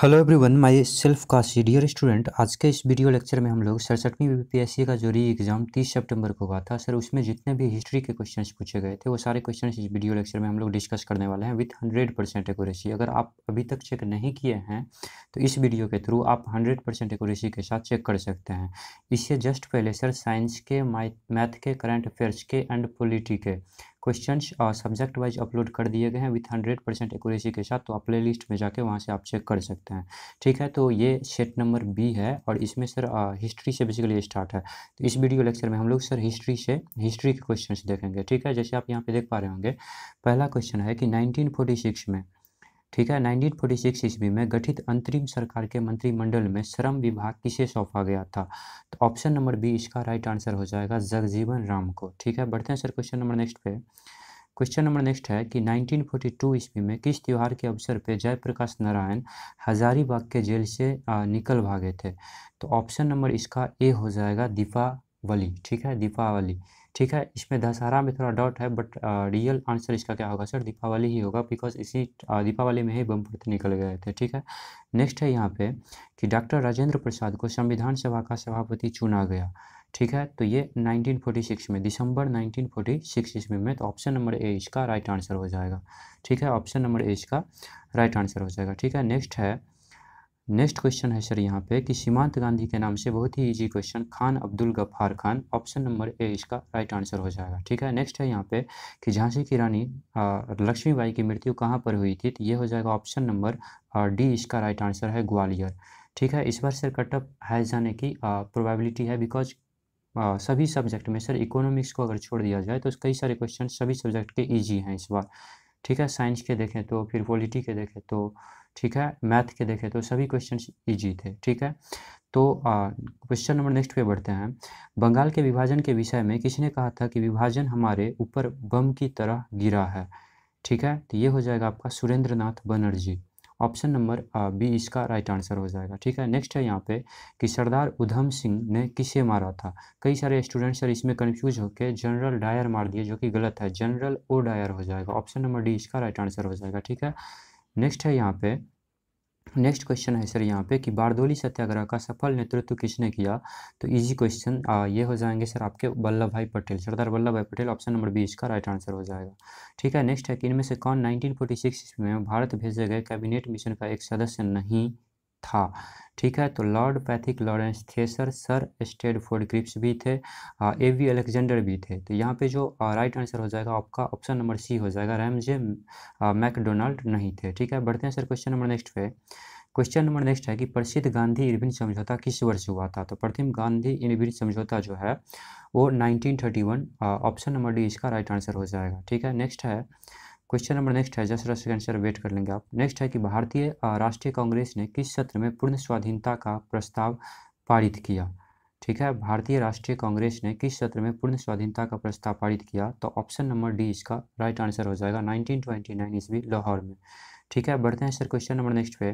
hello everyone myself का dear student आज के इस वीडियो लेक्चर में हम लोग सड़सठवीं बीपीएससी का जो री एग्ज़ाम 30 सितंबर को हुआ था सर उसमें जितने भी हिस्ट्री के क्वेश्चंस पूछे गए थे वो सारे क्वेश्चंस इस वीडियो लेक्चर में हम लोग डिस्कस करने वाले हैं विथ हंड्रेड परसेंट एकोरेसी अगर आप अभी तक चेक नहीं किए हैं तो इस वीडियो के थ्रू आप हंड्रेड परसेंट के साथ चेक कर सकते हैं इससे जस्ट पहले सर साइंस के मैथ के करंट अफेयर्स के एंड पोलिटी के क्वेश्चन सब्जेक्ट वाइज अपलोड कर दिए गए हैं विथ हंड्रेड परसेंट एक्यूरेसी के साथ तो आप प्ले लिस्ट में जाके वहाँ से आप चेक कर सकते हैं ठीक है तो ये सेट नंबर बी है और इसमें सर हिस्ट्री uh, से बेसिकली स्टार्ट है तो इस वीडियो लेक्चर में हम लोग सर हिस्ट्री से हिस्ट्री के क्वेश्चन देखेंगे ठीक है जैसे आप यहाँ पे देख पा रहे होंगे पहला क्वेश्चन है कि नाइनटीन में ठीक है 1946 ईस्वी में गठित अंतरिम सरकार के मंत्रिमंडल में श्रम विभाग किसे सौंपा गया था तो ऑप्शन नंबर बी इसका राइट आंसर हो जाएगा जगजीवन राम को ठीक है बढ़ते हैं सर क्वेश्चन नंबर नेक्स्ट पे क्वेश्चन नंबर नेक्स्ट है कि 1942 ईस्वी में किस त्यौहार के अवसर पर जयप्रकाश नारायण हजारीबाग के जेल से निकल भागे थे तो ऑप्शन नंबर इसका ए हो जाएगा दीपावली ठीक है दीपावली ठीक है इसमें दशहरा में थोड़ा डाउट है बट रियल आंसर इसका क्या होगा सर दीपावली ही होगा बिकॉज इसी uh, दीपावली में ही बम पड़ते निकल गए थे ठीक है नेक्स्ट है यहाँ पे कि डॉक्टर राजेंद्र प्रसाद को संविधान सभा का सभापति चुना गया ठीक है तो ये 1946 में दिसंबर 1946 ईस्वी में तो ऑप्शन नंबर ए इसका राइट आंसर हो जाएगा ठीक है ऑप्शन नंबर ए इसका राइट आंसर हो जाएगा ठीक है नेक्स्ट है नेक्स्ट क्वेश्चन है सर यहाँ पे कि सीमांत गांधी के नाम से बहुत ही easy question Khan Abdul Ghaffar Khan option number A इसका राइट आंसर हो जाएगा ठीक है नेक्स्ट है यहाँ पे कि झांसी की रानी लक्ष्मीबाई की मृत्यु कहाँ पर हुई थी तो ये हो जाएगा ऑप्शन नंबर डी इसका राइट आंसर है ग्वालियर ठीक है इस बार सर कटअप है जाने की प्रोबेबिलिटी है बिकॉज सभी सब्जेक्ट में सर इकोनॉमिक्स को अगर छोड़ दिया जाए तो कई सारे क्वेश्चन सभी सब्जेक्ट के ईजी हैं इस बार ठीक है साइंस के देखें तो फिर पॉलिटी के देखें तो ठीक है मैथ के देखें तो सभी क्वेश्चन ईजी थे ठीक है तो क्वेश्चन नंबर नेक्स्ट पे बढ़ते हैं बंगाल के विभाजन के विषय में किसने कहा था कि विभाजन हमारे ऊपर बम की तरह गिरा है ठीक है तो ये हो जाएगा आपका Surendra Nath Banerjee option number B इसका राइट आंसर हो जाएगा ठीक है नेक्स्ट है यहाँ पे कि सरदार उधम सिंह ने किसे मारा था कई सारे स्टूडेंट्स सर इसमें कन्फ्यूज होकर जनरल डायर मार दिए जो कि गलत है जनरल ओ डायर हो जाएगा ऑप्शन नंबर डी इसका राइट आंसर हो जाएगा ठीक है नेक्स्ट है यहाँ पे नेक्स्ट क्वेश्चन है सर यहाँ पे कि बारदोली सत्याग्रह का सफल नेतृत्व किसने किया तो इजी क्वेश्चन ये हो जाएंगे सर आपके Vallabh Bhai Patel Sardar Vallabh Bhai Patel option number B इसका राइट आंसर हो जाएगा ठीक है नेक्स्ट है कि इनमें से कौन 1946 ईस्वी में भारत भेजे गए कैबिनेट मिशन का एक सदस्य नहीं था ठीक है तो लॉर्ड पैथिक लॉरेंस थेसर सर स्टेडफोर्ड क्रिप्स भी थे ए वी अलेक्जेंडर भी थे तो यहाँ पे जो राइट आंसर हो जाएगा आपका ऑप्शन नंबर सी हो जाएगा रैमजे मैकडोनाल्ड नहीं थे ठीक है बढ़ते हैं सर क्वेश्चन नंबर नेक्स्ट पे क्वेश्चन नंबर नेक्स्ट है कि प्रसिद्ध गांधी इरविन समझौता किस वर्ष हुआ था तो प्रथम गांधी इरविन समझौता जो है वो 1931 ऑप्शन नंबर डी इसका राइट आंसर हो जाएगा ठीक है नेक्स्ट है क्वेश्चन नंबर नेक्स्ट है जस्ट राष्ट्र आंसर वेट कर लेंगे आप नेक्स्ट है कि भारतीय राष्ट्रीय कांग्रेस ने किस सत्र में पूर्ण स्वाधीनता का प्रस्ताव पारित किया ठीक है भारतीय राष्ट्रीय कांग्रेस ने किस सत्र में पूर्ण स्वाधीनता का प्रस्ताव पारित किया तो ऑप्शन नंबर डी इसका राइट आंसर हो जाएगा 1929 ईस्वी लाहौर में ठीक है बढ़ते हैं सर क्वेश्चन नंबर नेक्स्ट पे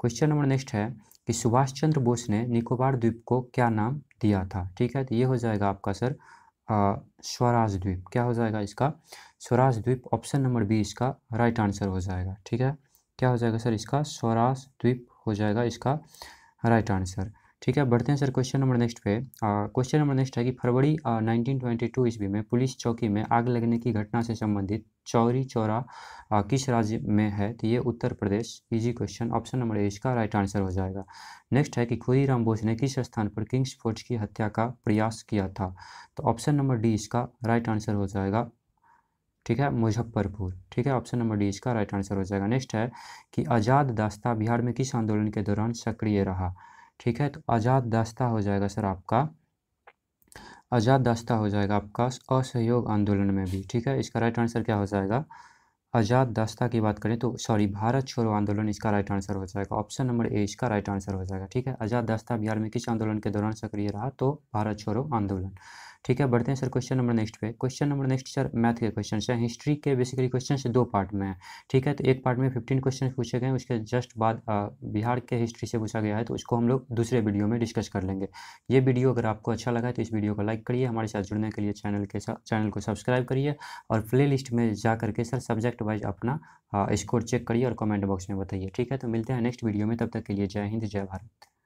क्वेश्चन नंबर नेक्स्ट है कि सुभाष चंद्र बोस ने निकोबार द्वीप को क्या नाम दिया था ठीक है तो ये हो जाएगा आपका सर हाँ, स्वराज द्वीप क्या हो जाएगा इसका Swaraj Dweep option number B इसका राइट आंसर हो जाएगा ठीक है क्या हो जाएगा सर इसका स्वराज द्वीप हो जाएगा इसका राइट आंसर ठीक है बढ़ते हैं सर क्वेश्चन नंबर नेक्स्ट पे क्वेश्चन नंबर नेक्स्ट है कि फरवरी नाइनटीन ट्वेंटी टू ईस्वी में पुलिस चौकी में आग लगने की घटना से संबंधित चौरी चौरा आ, किस राज्य में है तो ये Uttar Pradesh easy question option number A इसका राइट आंसर हो जाएगा नेक्स्ट है कि खुदी राम बोस ने किस स्थान पर किंग्स फोर्ट की हत्या का प्रयास किया था तो ऑप्शन नंबर डी इसका राइट आंसर हो जाएगा ठीक है मुजफ्फरपुर ठीक है ऑप्शन नंबर डी इसका राइट आंसर हो जाएगा नेक्स्ट है कि आज़ाद दास्ता बिहार में किस आंदोलन के दौरान सक्रिय रहा ठीक है तो आज़ाद दास्ता हो जाएगा सर आपका आज़ाद दास्ता हो जाएगा आपका असहयोग आंदोलन में भी ठीक है इसका राइट आंसर क्या हो जाएगा आज़ाद दास्ता की बात करें तो सॉरी भारत छोड़ो आंदोलन इसका राइट आंसर हो जाएगा ऑप्शन नंबर ए इसका राइट आंसर हो जाएगा ठीक है आज़ाद दास्ता बिहार में किस आंदोलन के दौरान सक्रिय रहा तो भारत छोड़ो आंदोलन ठीक है बढ़ते हैं सर क्वेश्चन नंबर नेक्स्ट पे question number next sir math के क्वेश्चन है हिस्ट्री के बेसिकली क्वेश्चन दो पार्ट में है ठीक है तो एक पार्ट में फिफ्टीन क्वेश्चन पूछे गए उसके जस्ट बाद बिहार के हिस्ट्री से पूछा गया है तो उसको हम लोग दूसरे वीडियो में डिस्कस कर लेंगे ये वीडियो अगर आपको अच्छा लगा है तो इस वीडियो को लाइक करिए हमारे साथ जुड़ने के लिए चैनल के चैनल को सब्सक्राइब करिए और प्ले लिस्ट में जा करके सर सब्जेक्ट वाइज अपना स्कोर चेक करिए और कमेंट बॉक्स में बताइए ठीक है तो मिलते हैं नेक्स्ट वीडियो में तब तक के लिए जय हिंद जय भारत